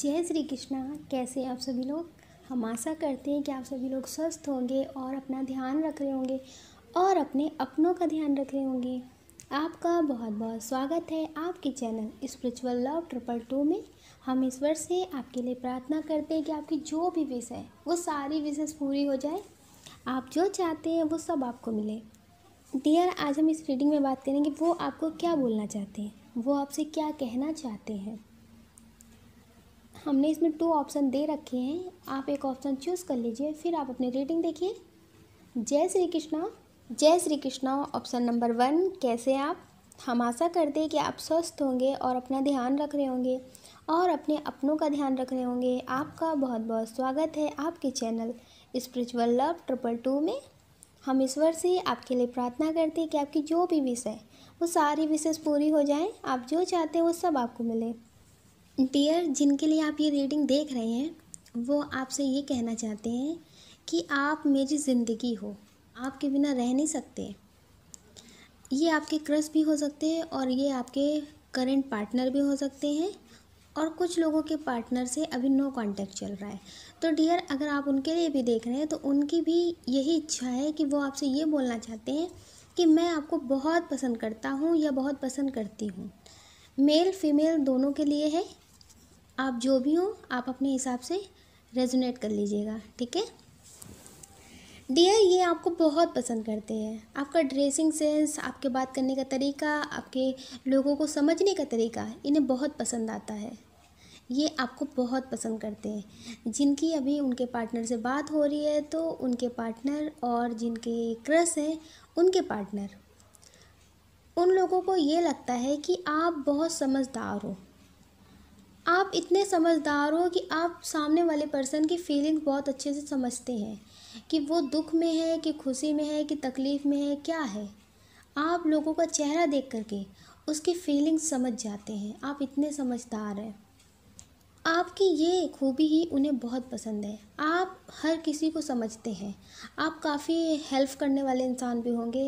जय श्री कृष्णा कैसे आप सभी लोग हम आशा करते हैं कि आप सभी लोग स्वस्थ होंगे और अपना ध्यान रख रहे होंगे और अपने अपनों का ध्यान रख रहे होंगे आपका बहुत बहुत स्वागत है आपके channel spiritual love triple two में हम ईश्वर से आपके लिए प्रार्थना करते हैं कि आपकी जो भी विश है वो सारी विशेष पूरी हो जाए आप जो चाहते हैं वो सब आपको मिले डियर आज हम इस रीडिंग में बात करेंगे वो आपको क्या बोलना चाहते हैं वो आपसे क्या कहना चाहते हैं हमने इसमें टू ऑप्शन दे रखे हैं आप एक ऑप्शन चूज़ कर लीजिए फिर आप अपनी रेटिंग देखिए जय श्री कृष्णा जय Shri Krishna option number one कैसे आप हम आशा करते हैं कि आप स्वस्थ होंगे और अपना ध्यान रख रहे होंगे और अपने अपनों का ध्यान रख रहे होंगे आपका बहुत बहुत स्वागत है आपके channel spiritual love triple two में हम ईश्वर से आपके लिए प्रार्थना करते हैं कि आपकी जो भी विषय वो सारी विशेष पूरी हो जाएं आप जो चाहते हैं वो सब आपको मिले डियर जिनके लिए आप ये रीडिंग देख रहे हैं वो आपसे ये कहना चाहते हैं कि आप मेरी ज़िंदगी हो आपके बिना रह नहीं सकते ये आपके क्रश भी हो सकते हैं और ये आपके करेंट पार्टनर भी हो सकते हैं और कुछ लोगों के पार्टनर से अभी नो कांटेक्ट चल रहा है तो डियर अगर आप उनके लिए भी देख रहे हैं तो उनकी भी यही इच्छा है कि वो आपसे ये बोलना चाहते हैं कि मैं आपको बहुत पसंद करता हूँ या बहुत पसंद करती हूँ मेल फीमेल दोनों के लिए है आप जो भी हो आप अपने हिसाब से रेजोनेट कर लीजिएगा ठीक है डियर ये आपको बहुत पसंद करते हैं आपका ड्रेसिंग सेंस आपके बात करने का तरीका आपके लोगों को समझने का तरीका इन्हें बहुत पसंद आता है ये आपको बहुत पसंद करते हैं जिनकी अभी उनके पार्टनर से बात हो रही है तो उनके पार्टनर और जिनके क्रस हैं उनके पार्टनर उन लोगों को ये लगता है कि आप बहुत समझदार हो आप इतने समझदार हो कि आप सामने वाले पर्सन की फीलिंग बहुत अच्छे से समझते हैं कि वो दुख में है कि खुशी में है कि तकलीफ़ में है क्या है आप लोगों का चेहरा देख करके उसकी फीलिंग समझ जाते हैं आप इतने समझदार हैं आपकी ये खूबी ही उन्हें बहुत पसंद है आप हर किसी को समझते हैं आप काफ़ी हेल्प करने वाले इंसान भी होंगे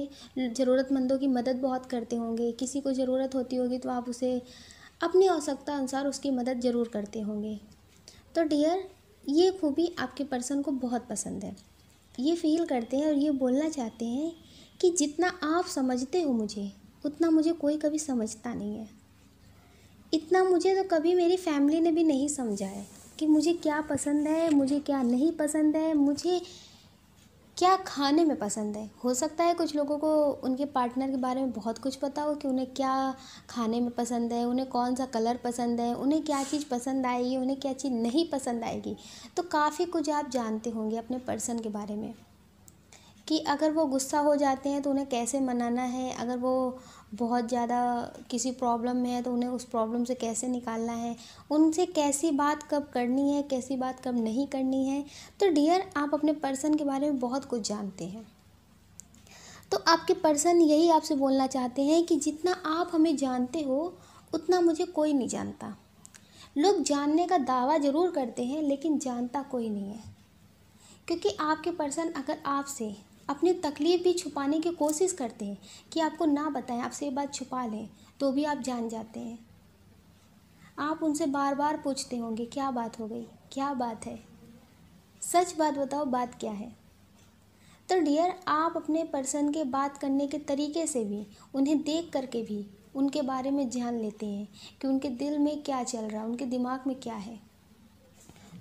ज़रूरतमंदों की मदद बहुत करते होंगे किसी को ज़रूरत होती होगी तो आप उसे अपनी आवश्यकता अनुसार उसकी मदद ज़रूर करते होंगे तो डियर ये खूबी आपके पर्सन को बहुत पसंद है ये फील करते हैं और ये बोलना चाहते हैं कि जितना आप समझते हो मुझे उतना मुझे कोई कभी समझता नहीं है इतना मुझे तो कभी मेरी फैमिली ने भी नहीं समझा है कि मुझे क्या पसंद है मुझे क्या नहीं पसंद है मुझे क्या खाने में पसंद है हो सकता है कुछ लोगों को उनके पार्टनर के बारे में बहुत कुछ पता हो कि उन्हें क्या खाने में पसंद है उन्हें कौन सा कलर पसंद है उन्हें क्या चीज़ पसंद आएगी उन्हें क्या चीज़ नहीं पसंद आएगी तो काफ़ी कुछ आप जानते होंगे अपने पर्सन के बारे में कि अगर वो गुस्सा हो जाते हैं तो उन्हें कैसे मनाना है अगर वो बहुत ज़्यादा किसी प्रॉब्लम में है तो उन्हें उस प्रॉब्लम से कैसे निकालना है उनसे कैसी बात कब करनी है कैसी बात कब नहीं करनी है तो डियर आप अपने पर्सन के बारे में बहुत कुछ जानते हैं तो आपके पर्सन यही आपसे बोलना चाहते हैं कि जितना आप हमें जानते हो उतना मुझे कोई नहीं जानता लोग जानने का दावा ज़रूर करते हैं लेकिन जानता कोई नहीं है क्योंकि आपके पर्सन अगर आपसे अपनी तकलीफ़ भी छुपाने की कोशिश करते हैं कि आपको ना बताएं आपसे ये बात छुपा लें तो भी आप जान जाते हैं आप उनसे बार बार पूछते होंगे क्या बात हो गई क्या बात है सच बात बताओ बात क्या है तो डियर आप अपने पर्सन के बात करने के तरीके से भी उन्हें देख करके भी उनके बारे में जान लेते हैं कि उनके दिल में क्या चल रहा है उनके दिमाग में क्या है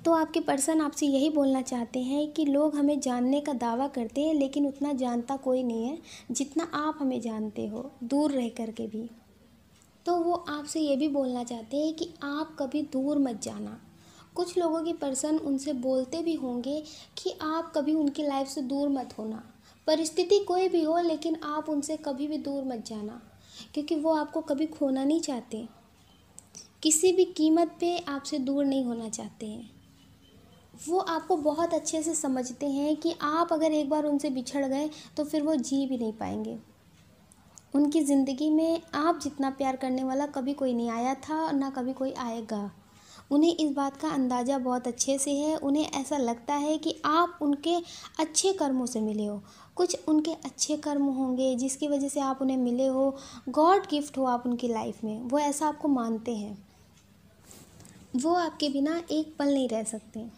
तो आपके पर्सन आपसे यही बोलना चाहते हैं कि लोग हमें जानने का दावा करते हैं लेकिन उतना जानता कोई नहीं है जितना आप हमें जानते हो दूर रह कर के भी तो वो आपसे ये भी बोलना चाहते हैं कि आप कभी दूर मत जाना कुछ लोगों के पर्सन उनसे बोलते भी होंगे कि आप कभी उनकी लाइफ से दूर मत होना परिस्थिति कोई भी हो लेकिन आप उनसे कभी भी दूर मत जाना क्योंकि वो आपको कभी खोना नहीं चाहते किसी भी कीमत पे आपसे दूर नहीं होना चाहते हैं वो आपको बहुत अच्छे से समझते हैं कि आप अगर एक बार उनसे बिछड़ गए तो फिर वो जी भी नहीं पाएंगे उनकी ज़िंदगी में आप जितना प्यार करने वाला कभी कोई नहीं आया था ना कभी कोई आएगा उन्हें इस बात का अंदाज़ा बहुत अच्छे से है उन्हें ऐसा लगता है कि आप उनके अच्छे कर्मों से मिले हो कुछ उनके अच्छे कर्म होंगे जिसकी वजह से आप उन्हें मिले हो गॉड गिफ्ट हो आप उनकी लाइफ में वो ऐसा आपको मानते हैं वो आपके बिना एक पल नहीं रह सकते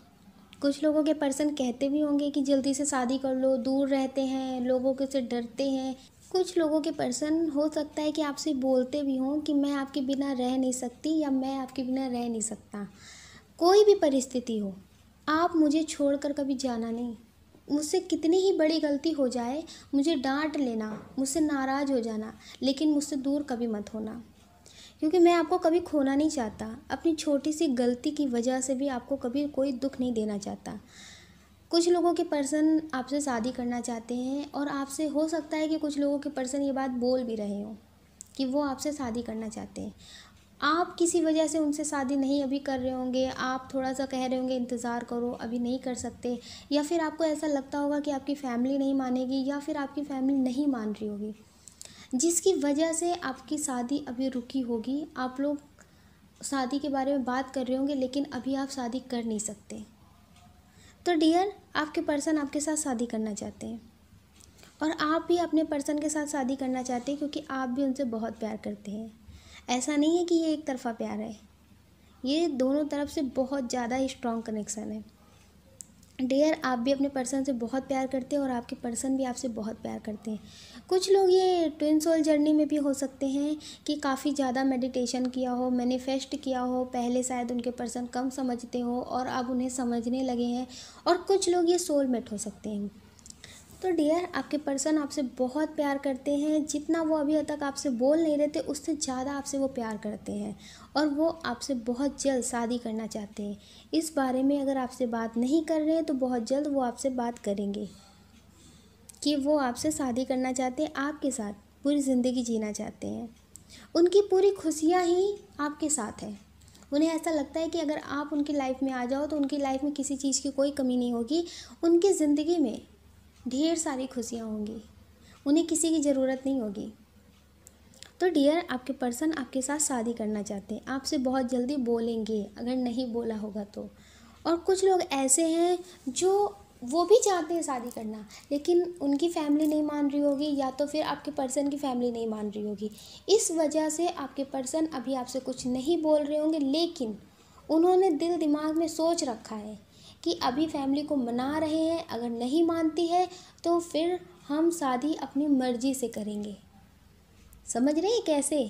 कुछ लोगों के पर्सन कहते भी होंगे कि जल्दी से शादी कर लो दूर रहते हैं लोगों के से डरते हैं कुछ लोगों के पर्सन हो सकता है कि आपसे बोलते भी हों कि मैं आपके बिना रह नहीं सकती या मैं आपके बिना रह नहीं सकता कोई भी परिस्थिति हो आप मुझे छोड़कर कभी जाना नहीं मुझसे कितनी ही बड़ी गलती हो जाए मुझे डांट लेना मुझसे नाराज़ हो जाना लेकिन मुझसे दूर कभी मत होना क्योंकि मैं आपको कभी खोना नहीं चाहता अपनी छोटी सी गलती की वजह से भी आपको कभी कोई दुख नहीं देना चाहता कुछ लोगों के पर्सन आपसे शादी करना चाहते हैं और आपसे हो सकता है कि कुछ लोगों के पर्सन ये बात बोल भी रहे हों कि वो आपसे शादी करना चाहते हैं आप किसी वजह से उनसे शादी नहीं अभी कर रहे होंगे आप थोड़ा सा कह रहे होंगे इंतज़ार करो अभी नहीं कर सकते या फिर आपको ऐसा लगता होगा कि आपकी फ़ैमिली नहीं मानेगी या फिर आपकी फ़ैमिली नहीं मान रही होगी जिसकी वजह से आपकी शादी अभी रुकी होगी आप लोग शादी के बारे में बात कर रहे होंगे लेकिन अभी आप शादी कर नहीं सकते तो डियर आपके पर्सन आपके साथ शादी करना चाहते हैं और आप भी अपने पर्सन के साथ शादी करना चाहते हैं क्योंकि आप भी उनसे बहुत प्यार करते हैं ऐसा नहीं है कि ये एक तरफा प्यार है ये दोनों तरफ से बहुत ज़्यादा ही स्ट्रॉन्ग कनेक्शन है डियर आप भी अपने पर्सन से बहुत प्यार करते हैं और आपके पर्सन भी आपसे बहुत प्यार करते हैं कुछ लोग ये ट्विन सोल जर्नी में भी हो सकते हैं कि काफ़ी ज़्यादा मेडिटेशन किया हो मैनिफेस्ट किया हो पहले शायद उनके पर्सन कम समझते हो और अब उन्हें समझने लगे हैं और कुछ लोग ये सोलमेट हो सकते हैं तो डियर आपके पर्सन आपसे बहुत प्यार करते हैं जितना वो अभी तक आपसे बोल नहीं रहे थे उससे ज़्यादा आपसे वो प्यार करते हैं और वो आपसे बहुत जल्द शादी करना चाहते हैं इस बारे में अगर आपसे बात नहीं कर रहे हैं तो बहुत जल्द वो आपसे बात करेंगे कि वो आपसे शादी करना चाहते हैं आपके साथ पूरी ज़िंदगी जीना चाहते हैं उनकी पूरी खुशियाँ ही आपके साथ हैं उन्हें ऐसा लगता है कि अगर आप उनकी लाइफ में आ जाओ तो उनकी लाइफ में किसी चीज़ की कोई कमी नहीं होगी उनकी ज़िंदगी में ढेर सारी खुशियाँ होंगी उन्हें किसी की ज़रूरत नहीं होगी तो डियर आपके पर्सन आपके साथ शादी करना चाहते हैं आपसे बहुत जल्दी बोलेंगे अगर नहीं बोला होगा तो और कुछ लोग ऐसे हैं जो वो भी चाहते हैं शादी करना लेकिन उनकी फैमिली नहीं मान रही होगी या तो फिर आपके पर्सन की फैमिली नहीं मान रही होगी इस वजह से आपके पर्सन अभी आपसे कुछ नहीं बोल रहे होंगे लेकिन उन्होंने दिल दिमाग में सोच रखा है कि अभी फैमिली को मना रहे हैं अगर नहीं मानती है तो फिर हम शादी अपनी मर्जी से करेंगे समझ रहे हैं कैसे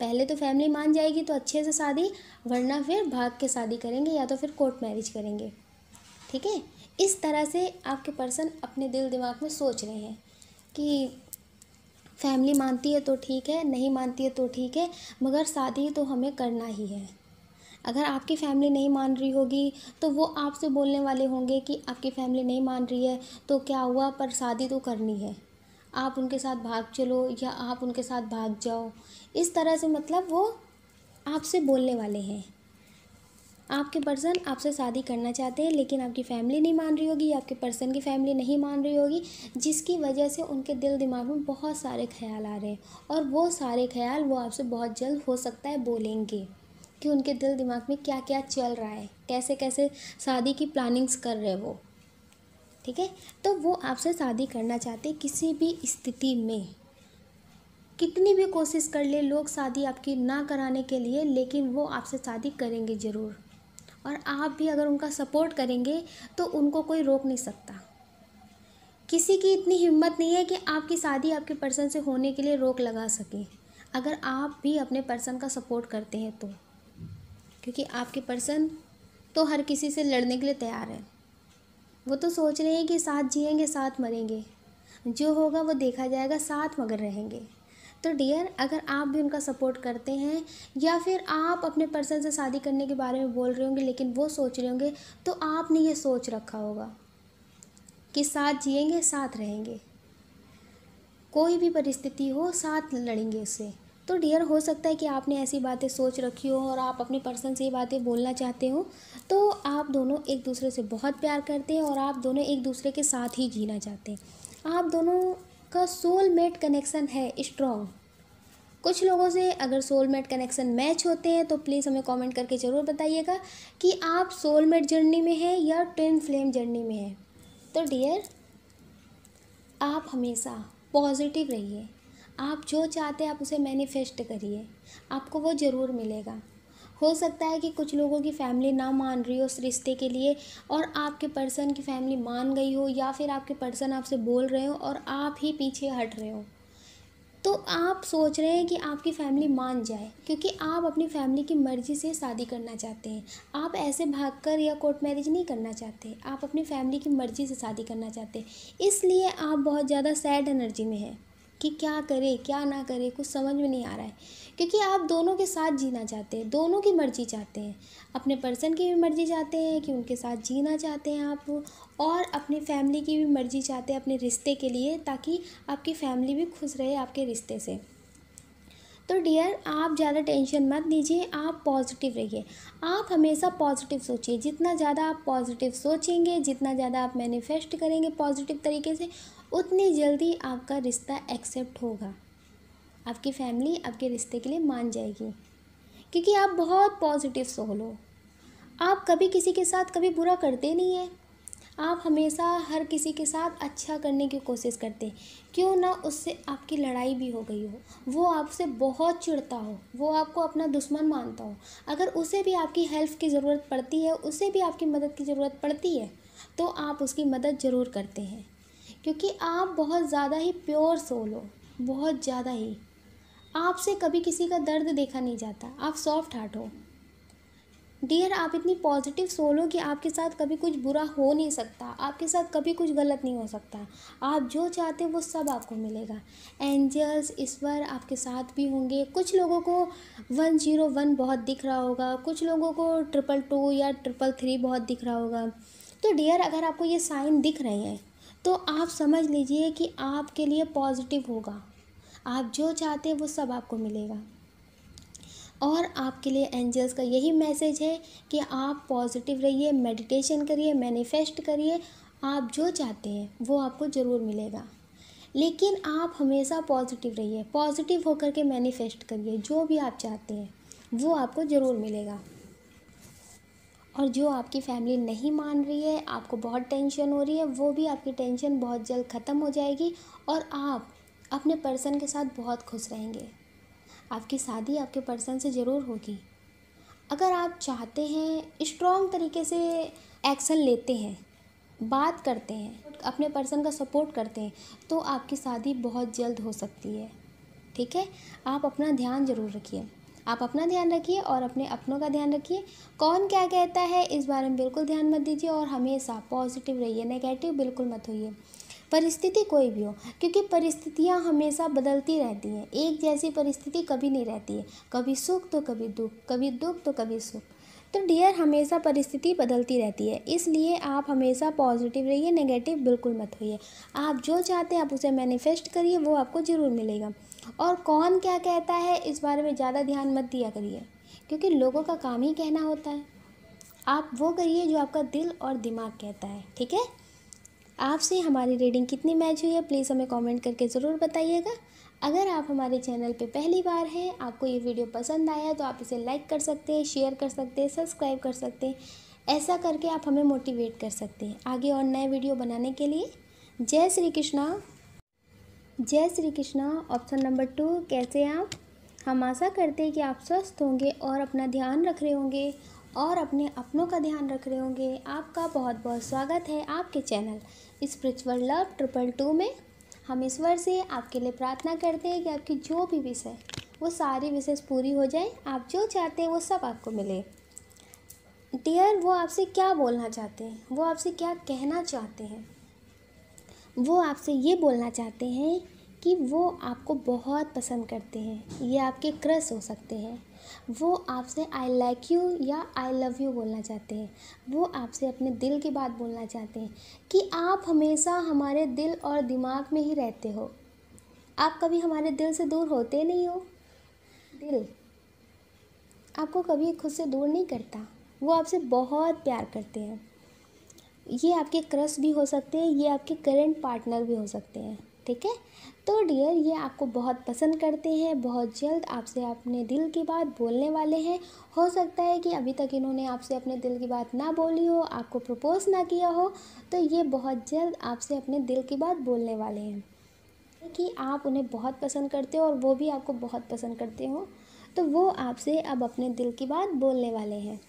पहले तो फैमिली मान जाएगी तो अच्छे से शादी वरना फिर भाग के शादी करेंगे या तो फिर कोर्ट मैरिज करेंगे ठीक है इस तरह से आपके पर्सन अपने दिल दिमाग में सोच रहे हैं कि फैमिली मानती है तो ठीक है नहीं मानती है तो ठीक है मगर शादी तो हमें करना ही है अगर आपकी फ़ैमिली नहीं मान रही होगी तो वो आपसे बोलने वाले होंगे कि आपकी फ़ैमिली नहीं मान रही है तो क्या हुआ पर शादी तो करनी है आप उनके साथ भाग चलो या आप उनके साथ भाग जाओ इस तरह से मतलब वो आपसे बोलने वाले हैं आपके पर्सन आपसे शादी करना चाहते हैं लेकिन आपकी फ़ैमिली नहीं मान रही होगी आपके पर्सन की फैमिली नहीं मान रही होगी जिसकी वजह से उनके दिल दिमाग में बहुत सारे ख्याल आ रहे हैं और वो सारे ख्याल वो आपसे बहुत जल्द हो सकता है बोलेंगे कि उनके दिल दिमाग में क्या क्या चल रहा है कैसे कैसे शादी की प्लानिंग्स कर रहे हैं वो ठीक है तो वो आपसे शादी करना चाहते किसी भी स्थिति में कितनी भी कोशिश कर ले लोग शादी आपकी ना कराने के लिए लेकिन वो आपसे शादी करेंगे ज़रूर और आप भी अगर उनका सपोर्ट करेंगे तो उनको कोई रोक नहीं सकता किसी की इतनी हिम्मत नहीं है कि आपकी शादी आपके पर्सन से होने के लिए रोक लगा सके अगर आप भी अपने पर्सन का सपोर्ट करते हैं तो क्योंकि आपके पर्सन तो हर किसी से लड़ने के लिए तैयार है वो तो सोच रहे हैं कि साथ जिएंगे साथ मरेंगे जो होगा वो देखा जाएगा साथ मगर रहेंगे तो डियर अगर आप भी उनका सपोर्ट करते हैं या फिर आप अपने पर्सन से शादी करने के बारे में बोल रहे होंगे लेकिन वो सोच रहे होंगे तो आपने ये सोच रखा होगा कि साथ जिएंगे साथ रहेंगे कोई भी परिस्थिति हो साथ लड़ेंगे उससे तो डियर हो सकता है कि आपने ऐसी बातें सोच रखी हो और आप अपने पर्सन से ये बातें बोलना चाहते हो तो आप दोनों एक दूसरे से बहुत प्यार करते हैं और आप दोनों एक दूसरे के साथ ही जीना चाहते हैं आप दोनों का सोलमेट कनेक्शन है स्ट्रॉन्ग कुछ लोगों से अगर सोलमेट कनेक्शन मैच होते हैं तो प्लीज़ हमें कमेंट करके ज़रूर बताइएगा कि आप सोलमेट जर्नी में हैं या ट्विन फ्लेम जर्नी में हैं तो डियर आप हमेशा पॉजिटिव रहिए आप जो चाहते हैं आप उसे मैनिफेस्ट करिए आपको वो ज़रूर मिलेगा हो सकता है कि कुछ लोगों की फैमिली ना मान रही हो उस रिश्ते के लिए और आपके पर्सन की फैमिली मान गई हो या फिर आपके पर्सन आपसे बोल रहे हो और आप ही पीछे हट रहे हो तो आप सोच रहे हैं कि आपकी फैमिली मान जाए क्योंकि आप अपनी फैमिली की मर्ज़ी से शादी करना चाहते हैं आप ऐसे भागकर या कोर्ट मैरिज नहीं करना चाहते आप अपनी फैमिली की मर्ज़ी से शादी करना चाहते हैं इसलिए आप बहुत ज़्यादा सैड एनर्जी में हैं कि क्या करे क्या ना करे कुछ समझ में नहीं आ रहा है क्योंकि आप दोनों के साथ जीना चाहते हैं दोनों की मर्जी चाहते हैं अपने पर्सन की भी मर्जी चाहते हैं कि उनके साथ जीना चाहते हैं आप और अपने फैमिली की भी मर्जी चाहते हैं अपने रिश्ते के लिए ताकि आपकी फैमिली भी खुश रहे आपके रिश्ते से तो डियर आप ज़्यादा टेंशन मत लीजिए आप पॉजिटिव रहिए आप हमेशा पॉजिटिव सोचिए जितना ज़्यादा आप पॉजिटिव सोचेंगे जितना ज़्यादा आप मैनिफेस्ट करेंगे पॉजिटिव तरीके से उतनी जल्दी आपका रिश्ता एक्सेप्ट होगा आपकी फैमिली आपके रिश्ते के लिए मान जाएगी क्योंकि आप बहुत पॉजिटिव सोल हो आप कभी किसी के साथ कभी बुरा करते नहीं हैं आप हमेशा हर किसी के साथ अच्छा करने की कोशिश करते क्यों ना उससे आपकी लड़ाई भी हो गई हो वो आपसे बहुत चिढ़ता हो वो आपको अपना दुश्मन मानता हो अगर उसे भी आपकी हेल्प की ज़रूरत पड़ती है उसे भी आपकी मदद की ज़रूरत पड़ती है तो आप उसकी मदद ज़रूर करते हैं क्योंकि आप बहुत ज़्यादा ही प्योर सोल हो बहुत ज़्यादा ही आपसे कभी किसी का दर्द देखा नहीं जाता आप सॉफ्ट हार्ट हो डियर आप इतनी पॉजिटिव सोल हो कि आपके साथ कभी कुछ बुरा हो नहीं सकता आपके साथ कभी कुछ गलत नहीं हो सकता आप जो चाहते हो वो सब आपको मिलेगा एंजल्स ईश्वर आपके साथ भी होंगे कुछ लोगों को वन जीरो वन बहुत दिख रहा होगा कुछ लोगों को ट्रिपल टू या ट्रिपल थ्री बहुत दिख रहा होगा तो डियर अगर आपको ये साइन दिख रहे हैं तो आप समझ लीजिए कि आपके लिए पॉजिटिव होगा आप जो चाहते हैं वो सब आपको मिलेगा और आपके लिए एंजल्स का यही मैसेज है कि आप पॉजिटिव रहिए मेडिटेशन करिए मैनिफेस्ट करिए आप जो चाहते हैं वो आपको ज़रूर मिलेगा लेकिन आप हमेशा पॉजिटिव रहिए पॉजिटिव होकर के मैनिफेस्ट करिए जो भी आप चाहते हैं वो आपको ज़रूर मिलेगा और जो आपकी फैमिली नहीं मान रही है आपको बहुत टेंशन हो रही है वो भी आपकी टेंशन बहुत जल्द ख़त्म हो जाएगी और आप अपने पर्सन के साथ बहुत खुश रहेंगे आपकी शादी आपके पर्सन से ज़रूर होगी अगर आप चाहते हैं स्ट्रॉन्ग तरीके से एक्शन लेते हैं बात करते हैं अपने पर्सन का सपोर्ट करते हैं तो आपकी शादी बहुत जल्द हो सकती है ठीक है आप अपना ध्यान ज़रूर रखिए आप अपना ध्यान रखिए और अपने अपनों का ध्यान रखिए कौन क्या कहता है इस बारे में बिल्कुल ध्यान मत दीजिए और हमेशा पॉजिटिव रहिए नेगेटिव बिल्कुल मत होइए परिस्थिति कोई भी हो क्योंकि परिस्थितियाँ हमेशा बदलती रहती हैं एक जैसी परिस्थिति कभी नहीं रहती है कभी सुख तो कभी दुख कभी दुख तो कभी सुख तो डियर हमेशा परिस्थिति बदलती रहती है इसलिए आप हमेशा पॉजिटिव रहिए नेगेटिव बिल्कुल मत होइए आप जो चाहते हैं आप उसे मैनिफेस्ट करिए वो आपको ज़रूर मिलेगा और कौन क्या कहता है इस बारे में ज़्यादा ध्यान मत दिया करिए क्योंकि लोगों का काम ही कहना होता है आप वो करिए जो आपका दिल और दिमाग कहता है ठीक है आपसे हमारी रीडिंग कितनी मैच हुई है प्लीज़ हमें कमेंट करके ज़रूर बताइएगा अगर आप हमारे चैनल पे पहली बार हैं आपको ये वीडियो पसंद आया तो आप इसे लाइक कर सकते हैं शेयर कर सकते हैं सब्सक्राइब कर सकते हैं ऐसा करके आप हमें मोटिवेट कर सकते हैं आगे और नए वीडियो बनाने के लिए जय श्री कृष्णा जय Shri Krishna option number two कैसे हैं आप हम आशा करते हैं कि आप स्वस्थ होंगे और अपना ध्यान रख रहे होंगे और अपने अपनों का ध्यान रख रहे होंगे आपका बहुत बहुत स्वागत है आपके channel spiritual love triple two में हम ईश्वर से आपके लिए प्रार्थना करते हैं कि आपकी जो भी विषय वो सारी विशेष पूरी हो जाए आप जो चाहते हैं वो सब आपको मिले डियर वो आपसे क्या बोलना चाहते हैं वो आपसे क्या कहना चाहते हैं वो आपसे ये बोलना चाहते हैं कि वो आपको बहुत पसंद करते हैं ये आपके क्रश हो सकते हैं वो आपसे आई लाइक यू या आई लव यू बोलना चाहते हैं वो आपसे अपने दिल की बात बोलना चाहते हैं कि आप हमेशा हमारे दिल और दिमाग में ही रहते हो आप कभी हमारे दिल से दूर होते नहीं हो दिल आपको कभी खुद से दूर नहीं करता वो आपसे बहुत प्यार करते हैं ये आपके क्रश भी हो सकते हैं ये आपके करेंट पार्टनर भी हो सकते हैं ठीक है तो डियर ये आपको बहुत पसंद करते हैं बहुत जल्द आपसे अपने दिल की बात बोलने वाले हैं हो सकता है कि अभी तक इन्होंने आपसे अपने दिल की बात ना बोली हो आपको प्रपोज़ ना किया हो तो ये बहुत जल्द आपसे अपने दिल की बात बोलने वाले हैं कि आप उन्हें बहुत पसंद करते हो और वो भी आपको बहुत पसंद करते हो तो वो आपसे अब अपने दिल की बात बोलने वाले हैं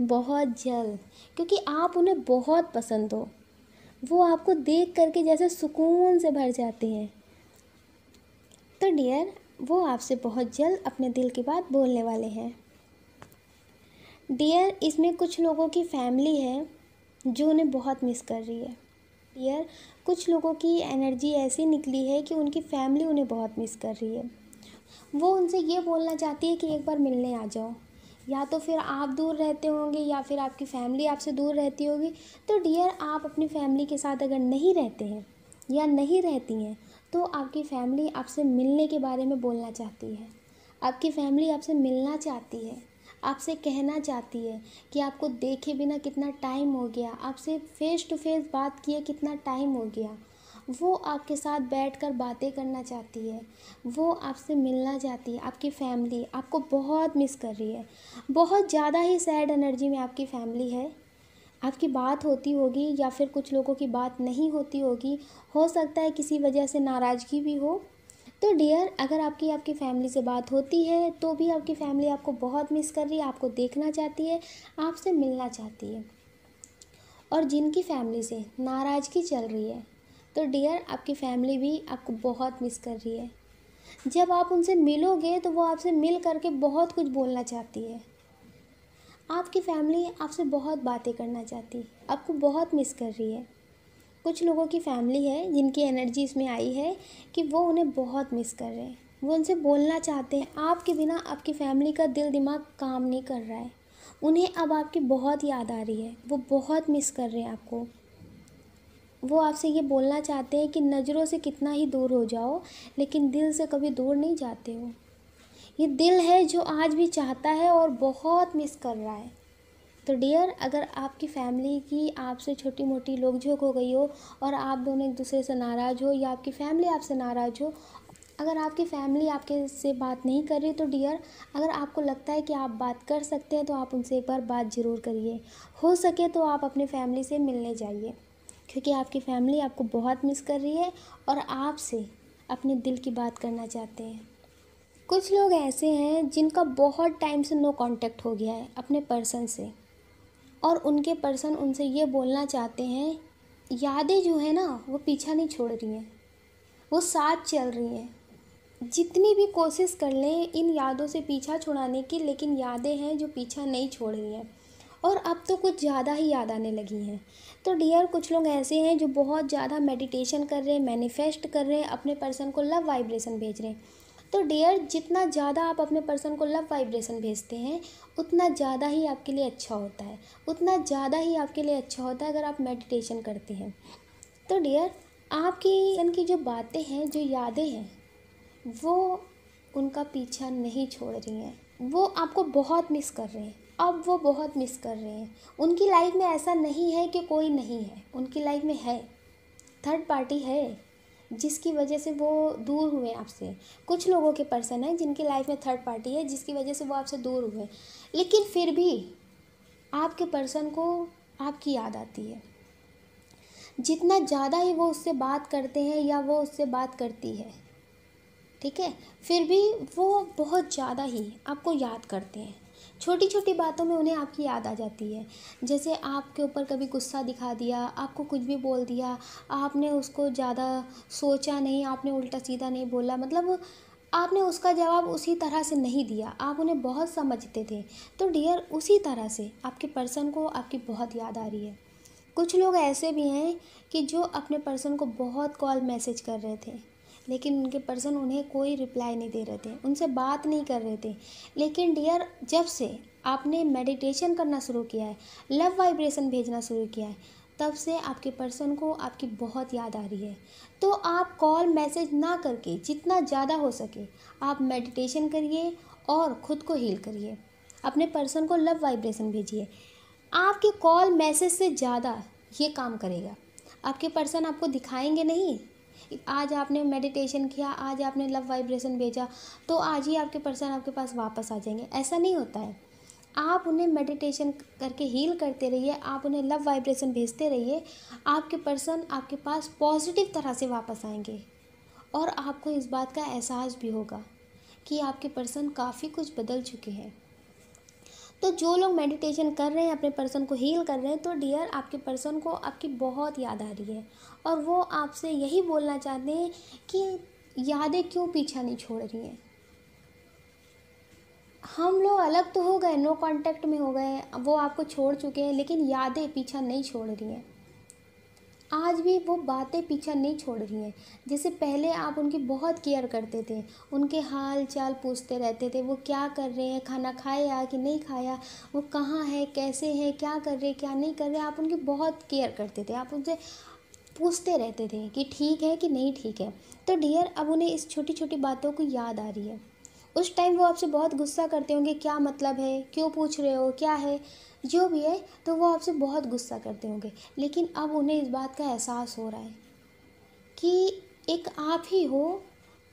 बहुत जल्द क्योंकि आप उन्हें बहुत पसंद हो वो आपको देख करके जैसे सुकून से भर जाते हैं तो डियर वो आपसे बहुत जल्द अपने दिल की बात बोलने वाले हैं डियर इसमें कुछ लोगों की फैमिली है जो उन्हें बहुत मिस कर रही है डियर कुछ लोगों की एनर्जी ऐसी निकली है कि उनकी फैमिली उन्हें बहुत मिस कर रही है वो उनसे ये बोलना चाहती है कि एक बार मिलने आ जाओ या तो फिर आप दूर रहते होंगे या फिर आपकी फ़ैमिली आपसे दूर रहती होगी तो डियर आप अपनी फ़ैमिली के साथ अगर नहीं रहते हैं या नहीं रहती हैं तो आपकी फ़ैमिली आपसे मिलने के बारे में बोलना चाहती है आपकी फ़ैमिली आपसे मिलना चाहती है आपसे कहना चाहती है कि आपको देखे बिना कितना टाइम हो गया आपसे फ़ेस टू फेस बात किए कितना टाइम हो गया वो आपके साथ बैठकर बातें करना चाहती है वो आपसे मिलना चाहती है आपकी फैमिली आपको बहुत मिस कर रही है बहुत ज़्यादा ही सैड एनर्जी में आपकी फैमिली है आपकी बात होती होगी या फिर कुछ लोगों की बात नहीं होती होगी हो सकता है किसी वजह से नाराज़गी भी हो तो डियर अगर आपकी आपकी फ़ैमिली से बात होती है तो भी आपकी फ़ैमिली आपको बहुत मिस कर रही है आपको देखना चाहती है आपसे मिलना चाहती है और जिनकी फैमिली से नाराज़गी चल रही है तो डियर आपकी फैमिली भी आपको बहुत मिस कर रही है जब आप उनसे मिलोगे तो वो आपसे मिल करके बहुत कुछ बोलना चाहती है आपकी फैमिली आपसे बहुत बातें करना चाहती है आपको बहुत मिस कर रही है कुछ लोगों की फैमिली है जिनकी एनर्जी इसमें आई है कि वो उन्हें बहुत मिस कर रहे हैं वो उनसे बोलना चाहते हैं आपके बिना आपकी फैमिली का दिल दिमाग काम नहीं कर रहा है उन्हें अब आपकी बहुत याद आ रही है वो बहुत मिस कर रहे हैं आपको वो आपसे ये बोलना चाहते हैं कि नज़रों से कितना ही दूर हो जाओ लेकिन दिल से कभी दूर नहीं जाते हो ये दिल है जो आज भी चाहता है और बहुत मिस कर रहा है तो डियर अगर आपकी फैमिली की आपसे छोटी मोटी लोग झोंक हो गई हो और आप दोनों एक दूसरे से नाराज़ हो या आपकी फैमिली आपसे नाराज़ हो अगर आपकी फैमिली आपके से बात नहीं कर रही तो डियर अगर आपको लगता है कि आप बात कर सकते हैं तो आप उनसे एक बार बात ज़रूर करिए हो सके तो आप अपने फैमिली से मिलने जाइए क्योंकि आपकी फैमिली आपको बहुत मिस कर रही है और आपसे अपने दिल की बात करना चाहते हैं कुछ लोग ऐसे हैं जिनका बहुत टाइम से नो कांटेक्ट हो गया है अपने पर्सन से और उनके पर्सन उनसे ये बोलना चाहते हैं यादें जो है ना वो पीछा नहीं छोड़ रही हैं वो साथ चल रही हैं जितनी भी कोशिश कर लें इन यादों से पीछा छुड़ाने की लेकिन यादें हैं जो पीछा नहीं छोड़ रही हैं और अब तो कुछ ज़्यादा ही याद आने लगी हैं तो डियर कुछ लोग ऐसे हैं जो बहुत ज़्यादा मेडिटेशन कर रहे हैं मैनिफेस्ट कर रहे हैं अपने पर्सन को लव वाइब्रेशन भेज रहे हैं तो डियर जितना ज़्यादा आप अपने पर्सन को लव वाइब्रेशन भेजते हैं उतना ज़्यादा ही आपके लिए अच्छा होता है उतना ज़्यादा ही आपके लिए अच्छा होता है अगर आप मेडिटेशन करते हैं तो डियर आपकी इनकी जो बातें हैं जो यादें हैं वो उनका पीछा नहीं छोड़ रही हैं वो आपको बहुत मिस कर रहे हैं अब वो बहुत मिस कर रहे हैं उनकी लाइफ में ऐसा नहीं है कि कोई नहीं है उनकी लाइफ में है थर्ड पार्टी है जिसकी वजह से वो दूर हुए आपसे कुछ लोगों के पर्सन हैं जिनकी लाइफ में थर्ड पार्टी है जिसकी वजह से वो आपसे दूर हुए लेकिन फिर भी आपके पर्सन को आपकी याद आती है जितना ज़्यादा ही वो उससे बात करते हैं या वो उससे बात करती है ठीक है फिर भी वो बहुत ज़्यादा ही आपको याद करते हैं छोटी छोटी बातों में उन्हें आपकी याद आ जाती है जैसे आपके ऊपर कभी गुस्सा दिखा दिया आपको कुछ भी बोल दिया आपने उसको ज़्यादा सोचा नहीं आपने उल्टा सीधा नहीं बोला मतलब आपने उसका जवाब उसी तरह से नहीं दिया आप उन्हें बहुत समझते थे तो डियर उसी तरह से आपके पर्सन को आपकी बहुत याद आ रही है कुछ लोग ऐसे भी हैं कि जो अपने पर्सन को बहुत कॉल मैसेज कर रहे थे लेकिन उनके पर्सन उन्हें कोई रिप्लाई नहीं दे रहे थे उनसे बात नहीं कर रहे थे लेकिन डियर जब से आपने मेडिटेशन करना शुरू किया है लव वाइब्रेशन भेजना शुरू किया है तब से आपके पर्सन को आपकी बहुत याद आ रही है तो आप कॉल मैसेज ना करके जितना ज़्यादा हो सके आप मेडिटेशन करिए और ख़ुद को हील करिए अपने पर्सन को लव वाइब्रेशन भेजिए आपके कॉल मैसेज से ज़्यादा ये काम करेगा आपके पर्सन आपको दिखाएंगे नहीं आज आपने मेडिटेशन किया आज आपने लव वाइब्रेशन भेजा तो आज ही आपके पर्सन आपके पास वापस आ जाएंगे ऐसा नहीं होता है आप उन्हें मेडिटेशन करके हील करते रहिए आप उन्हें लव वाइब्रेशन भेजते रहिए आपके पर्सन आपके पास पॉजिटिव तरह से वापस आएंगे और आपको इस बात का एहसास भी होगा कि आपके पर्सन काफ़ी कुछ बदल चुके हैं तो जो लोग मेडिटेशन कर रहे हैं अपने पर्सन को हील कर रहे हैं तो डियर आपके पर्सन को आपकी बहुत याद आ रही है और वो आपसे यही बोलना चाहते हैं कि यादें क्यों पीछा नहीं छोड़ रही हैं हम लोग अलग तो हो गए नो कांटेक्ट में हो गए वो आपको छोड़ चुके हैं लेकिन यादें पीछा नहीं छोड़ रही हैं आज भी वो बातें पीछा नहीं छोड़ रही हैं जैसे पहले आप उनकी बहुत केयर करते थे उनके हाल चाल पूछते रहते थे वो क्या कर रहे हैं खाना खाया कि नहीं खाया वो कहाँ है कैसे है क्या कर रहे क्या नहीं कर रहे आप उनकी बहुत केयर करते थे आप उनसे पूछते रहते थे कि ठीक है कि नहीं ठीक है तो डियर अब उन्हें इस छोटी छोटी बातों को याद आ रही है उस टाइम वो आपसे बहुत गुस्सा करते होंगे क्या मतलब है क्यों पूछ रहे हो क्या है जो भी है तो वो आपसे बहुत गुस्सा करते होंगे लेकिन अब उन्हें इस बात का एहसास हो रहा है कि एक आप ही हो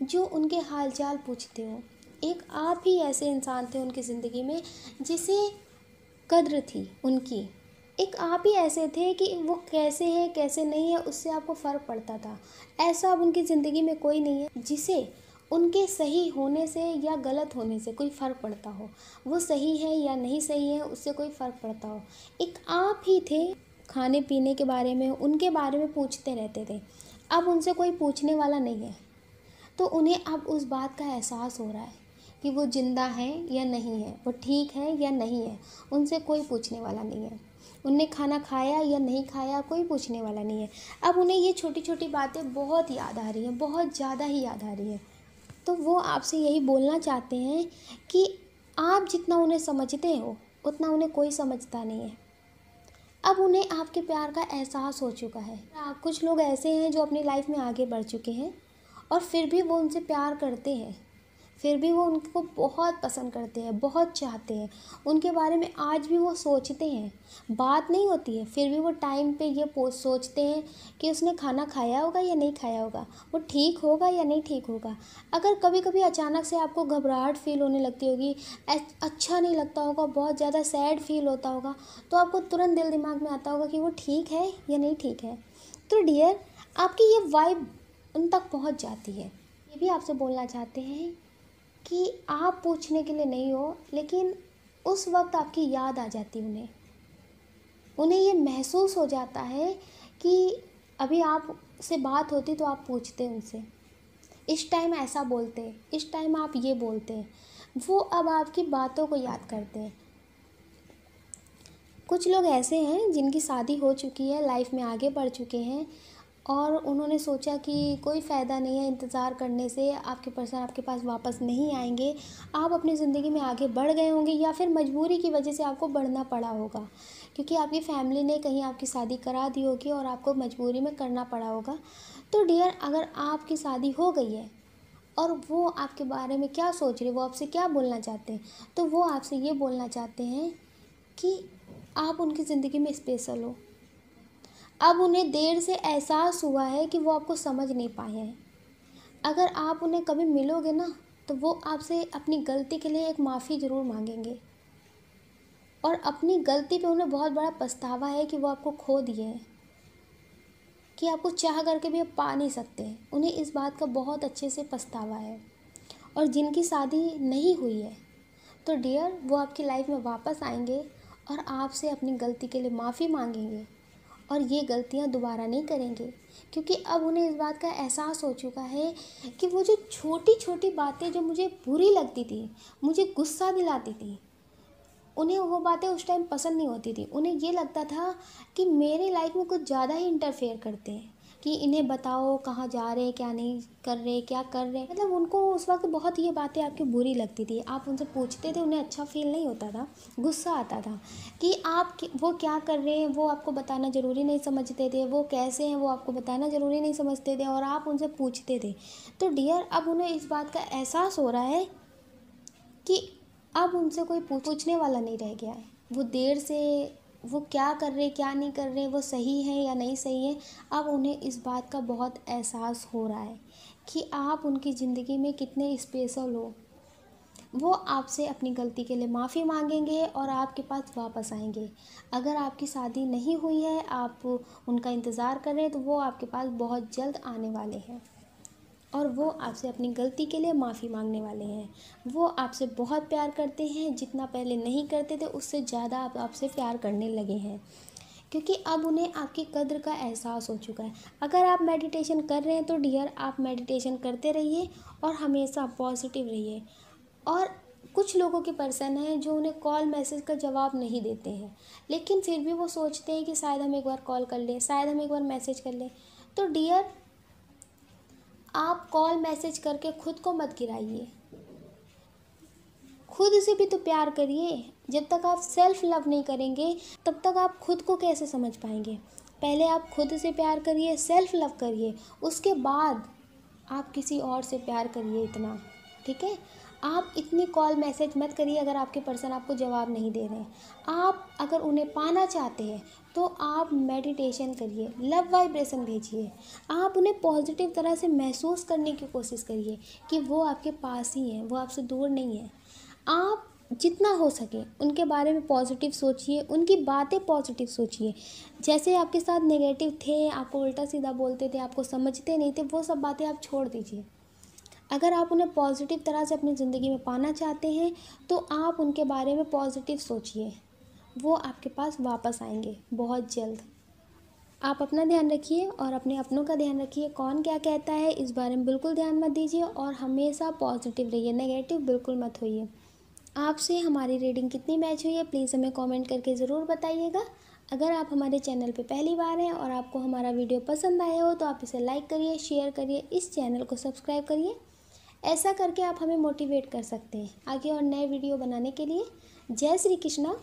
जो उनके हालचाल पूछते हो एक आप ही ऐसे इंसान थे उनकी ज़िंदगी में जिसे कद्र थी उनकी एक आप ही ऐसे थे कि वो कैसे हैं कैसे नहीं है उससे आपको फ़र्क पड़ता था ऐसा अब उनकी ज़िंदगी में कोई नहीं है जिसे उनके सही होने से या गलत होने से कोई फ़र्क पड़ता हो वो सही है या नहीं सही है उससे कोई फ़र्क पड़ता हो एक आप ही थे खाने पीने के बारे में उनके बारे में पूछते रहते थे अब उनसे कोई पूछने वाला नहीं है तो उन्हें अब उस बात का एहसास हो रहा है कि वो ज़िंदा है या नहीं है वो ठीक है या नहीं है उनसे कोई पूछने वाला नहीं है उनने खाना खाया या नहीं खाया कोई पूछने वाला नहीं है अब उन्हें ये छोटी छोटी बातें बहुत याद आ रही हैं बहुत ज़्यादा ही याद आ रही है तो वो आपसे यही बोलना चाहते हैं कि आप जितना उन्हें समझते हो उतना उन्हें कोई समझता नहीं है अब उन्हें आपके प्यार का एहसास हो चुका है कुछ लोग ऐसे हैं जो अपनी लाइफ में आगे बढ़ चुके हैं और फिर भी वो उनसे प्यार करते हैं फिर भी वो उनको बहुत पसंद करते हैं बहुत चाहते हैं उनके बारे में आज भी वो सोचते हैं बात नहीं होती है फिर भी वो टाइम पे ये सोचते हैं कि उसने खाना खाया होगा या नहीं खाया होगा वो ठीक होगा या नहीं ठीक होगा अगर कभी कभी अचानक से आपको घबराहट फील होने लगती होगी अच्छा नहीं लगता होगा बहुत ज़्यादा सैड फील होता होगा तो आपको तुरंत दिल दिमाग में आता होगा कि वो ठीक है या नहीं ठीक है तो डियर आपकी ये वाइब उन तक पहुँच जाती है ये भी आपसे बोलना चाहते हैं कि आप पूछने के लिए नहीं हो लेकिन उस वक्त आपकी याद आ जाती उन्हें उन्हें ये महसूस हो जाता है कि अभी आप से बात होती तो आप पूछते उनसे इस टाइम ऐसा बोलते इस टाइम आप ये बोलते वो अब आपकी बातों को याद करते हैं कुछ लोग ऐसे हैं जिनकी शादी हो चुकी है लाइफ में आगे बढ़ चुके हैं और उन्होंने सोचा कि कोई फ़ायदा नहीं है इंतज़ार करने से आपके पर्सन आपके पास वापस नहीं आएंगे आप अपनी ज़िंदगी में आगे बढ़ गए होंगे या फिर मजबूरी की वजह से आपको बढ़ना पड़ा होगा क्योंकि आपकी फ़ैमिली ने कहीं आपकी शादी करा दी होगी और आपको मजबूरी में करना पड़ा होगा तो डियर अगर आपकी शादी हो गई है और वो आपके बारे में क्या सोच रहे वो आपसे क्या बोलना चाहते हैं तो वो आपसे ये बोलना चाहते हैं कि आप उनकी ज़िंदगी में स्पेशल हो अब उन्हें देर से एहसास हुआ है कि वो आपको समझ नहीं पाए हैं अगर आप उन्हें कभी मिलोगे ना तो वो आपसे अपनी गलती के लिए एक माफ़ी ज़रूर मांगेंगे और अपनी गलती पे उन्हें बहुत बड़ा पछतावा है कि वो आपको खो दिए हैं कि आपको चाह करके भी आप पा नहीं सकते उन्हें इस बात का बहुत अच्छे से पछतावा है और जिनकी शादी नहीं हुई है तो डियर वो आपकी लाइफ में वापस आएंगे और आपसे अपनी गलती के लिए माफ़ी मांगेंगे और ये गलतियाँ दोबारा नहीं करेंगे क्योंकि अब उन्हें इस बात का एहसास हो चुका है कि वो जो छोटी छोटी बातें जो मुझे बुरी लगती थी मुझे गुस्सा दिलाती थी उन्हें वो बातें उस टाइम पसंद नहीं होती थी उन्हें ये लगता था कि मेरे लाइफ में कुछ ज़्यादा ही इंटरफेयर करते हैं कि इन्हें बताओ कहाँ जा रहे हैं क्या नहीं कर रहे क्या कर रहे हैं मतलब उनको उस वक्त बहुत ये बातें आपकी बुरी लगती थी आप उनसे पूछते थे उन्हें अच्छा फील नहीं होता था गुस्सा आता था कि आप वो क्या कर रहे हैं वो आपको बताना ज़रूरी नहीं समझते थे वो कैसे हैं वो आपको बताना ज़रूरी नहीं समझते थे और आप उनसे पूछते थे तो डियर अब उन्हें इस बात का एहसास हो रहा है कि अब उनसे कोई पूछने वाला नहीं रह गया है वो देर से वो क्या कर रहे क्या नहीं कर रहे वो सही है या नहीं सही है अब उन्हें इस बात का बहुत एहसास हो रहा है कि आप उनकी ज़िंदगी में कितने स्पेशल हो वो आपसे अपनी गलती के लिए माफ़ी मांगेंगे और आपके पास वापस आएंगे अगर आपकी शादी नहीं हुई है आप उनका इंतज़ार कर रहे हैं तो वो आपके पास बहुत जल्द आने वाले हैं और वो आपसे अपनी गलती के लिए माफ़ी मांगने वाले हैं वो आपसे बहुत प्यार करते हैं जितना पहले नहीं करते थे उससे ज़्यादा आप आपसे प्यार करने लगे हैं क्योंकि अब उन्हें आपकी कद्र का एहसास हो चुका है अगर आप मेडिटेशन कर रहे हैं तो डियर आप मेडिटेशन करते रहिए और हमेशा पॉजिटिव रहिए और कुछ लोगों के पर्सन हैं जो उन्हें कॉल मैसेज का जवाब नहीं देते हैं लेकिन फिर भी वो सोचते हैं कि शायद हम एक बार कॉल कर लें शायद हम एक बार मैसेज कर लें तो डियर आप कॉल मैसेज करके खुद को मत गिराइए खुद से भी तो प्यार करिए जब तक आप सेल्फ लव नहीं करेंगे तब तक आप खुद को कैसे समझ पाएंगे पहले आप खुद से प्यार करिए सेल्फ लव करिए उसके बाद आप किसी और से प्यार करिए इतना ठीक है आप इतनी कॉल मैसेज मत करिए अगर आपके पर्सन आपको जवाब नहीं दे रहे हैं आप अगर उन्हें पाना चाहते हैं तो आप मेडिटेशन करिए लव वाइब्रेशन भेजिए आप उन्हें पॉजिटिव तरह से महसूस करने की कोशिश करिए कि वो आपके पास ही हैं वो आपसे दूर नहीं है आप जितना हो सके उनके बारे में पॉजिटिव सोचिए उनकी बातें पॉजिटिव सोचिए जैसे आपके साथ नेगेटिव थे आपको उल्टा सीधा बोलते थे आपको समझते नहीं थे वो सब बातें आप छोड़ दीजिए अगर आप उन्हें पॉजिटिव तरह से अपनी ज़िंदगी में पाना चाहते हैं तो आप उनके बारे में पॉजिटिव सोचिए वो आपके पास वापस आएंगे बहुत जल्द आप अपना ध्यान रखिए और अपने अपनों का ध्यान रखिए कौन क्या कहता है इस बारे में बिल्कुल ध्यान मत दीजिए और हमेशा पॉजिटिव रहिए नेगेटिव बिल्कुल मत होइए आपसे हमारी रीडिंग कितनी मैच हुई है प्लीज़ हमें कमेंट करके ज़रूर बताइएगा अगर आप हमारे चैनल पर पहली बार हैं और आपको हमारा वीडियो पसंद आया हो तो आप इसे लाइक करिए शेयर करिए इस चैनल को सब्सक्राइब करिए ऐसा करके आप हमें मोटिवेट कर सकते हैं आगे और नए वीडियो बनाने के लिए जय श्री कृष्णा